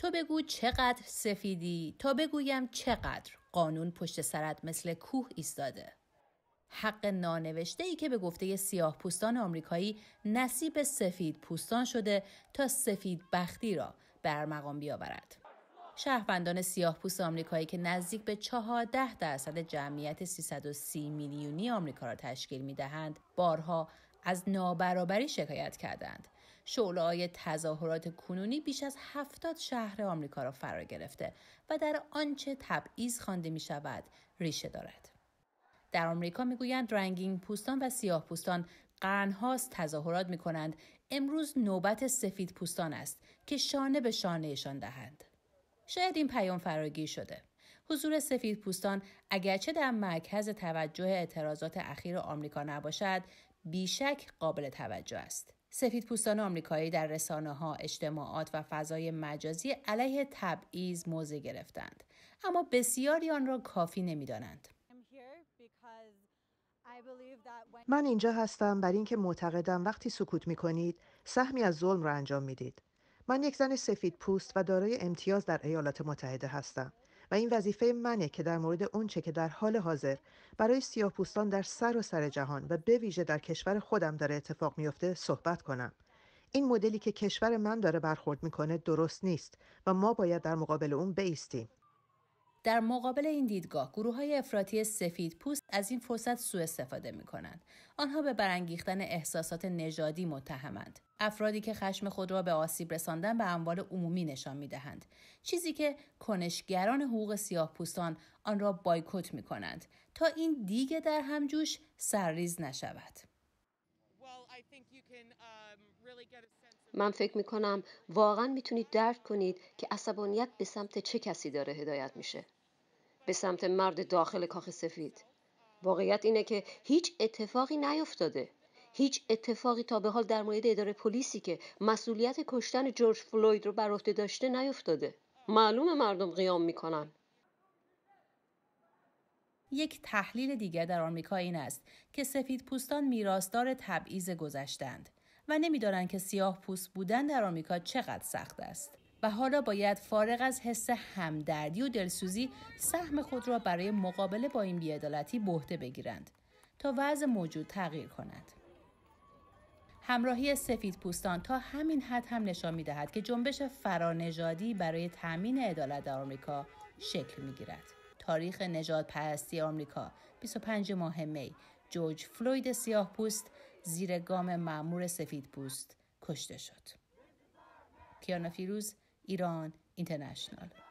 تو بگو چقدر سفیدی تا بگویم چقدر قانون پشت سرت مثل کوه ایستاده حق نانوشته ای که به گفته سیاه پوستان آمریکایی نصیب سفید پوستان شده تا سفید بختی را بر مقام بیاورد. شهروندان سیاه پوست آمریکایی که نزدیک به 14 درصد جمعیت 330 میلیونی آمریکا را تشکیل می دهند، بارها از نابرابری شکایت کردند های تظاهرات کنونی بیش از هفتاد شهر آمریکا را فرا گرفته و در آنچه تبعیض خوانده می شود ریشه دارد در آمریکا میگویند رنگین پوستان و سیاه پوستان قرنهاست تظاهرات می کنند امروز نوبت سفید پوستان است که شانه به شانهشان دهند شاید این پیام فراگیر شده حضور سفید پوستان اگرچه در مرکز توجه اعتراضات اخیر آمریکا نباشد بیشک قابل توجه است پوستان آمریکایی در رسانه ها، اجتماعات و فضای مجازی علیه تبعیض موضع گرفتند، اما بسیاری آن را کافی نمیدانند. من اینجا هستم بر اینکه معتقدم وقتی سکوت می کنید سهمی از ظلم را انجام میدید. من یک زن سفید پوست و دارای امتیاز در ایالات متحده هستم و این وظیفه منه که در مورد اونچه که در حال حاضر برای سیاهپوستان در سر و سر جهان و به ویژه در کشور خودم داره اتفاق میفته صحبت کنم این مدلی که کشور من داره برخورد میکنه درست نیست و ما باید در مقابل اون بیستیم در مقابل این دیدگاه گروه های افراطی سفید پوست از این فرصت سوء استفاده می کنند. آنها به برانگیختن احساسات نژادی متهمند. افرادی که خشم خود را به آسیب رساندن به اموال عمومی نشان می دهند. چیزی که کنشگران حقوق سیاه پوستان آن را بایکوت می کنند تا این دیگه در همجوش سرریز نشود. Um, من فکر می کنم واقعا میتونید درک کنید که عصبانیت به سمت چه کسی داره هدایت میشه به سمت مرد داخل کاخ سفید واقعیت اینه که هیچ اتفاقی نیفتاده هیچ اتفاقی تا به حال در مورد اداره پلیسی که مسئولیت کشتن جورج فلوید رو بر عهده داشته نیفتاده معلوم مردم قیام میکنن یک تحلیل دیگر در آمریکا این است که سفید پوستان میراستار تبعیض گذشتند و نمیدانند که سیاه پوست بودن در آمریکا چقدر سخت است. و حالا باید فارغ از حس همدردی و دلسوزی سهم خود را برای مقابله با این بیعدالتی بهده بگیرند تا وضع موجود تغییر کند. همراهی سفید پوستان تا همین حد هم نشان می دهد که جنبش فرانژادی برای تأمین عدالت در آمریکا شکل می گیرد. تاریخ نجات پرستی آمریکا 25 ماه می جورج فلوید سیاه پوست زیر گام معمور سفید پوست کشته شد. کیانا فیروز ایران اینترنشنال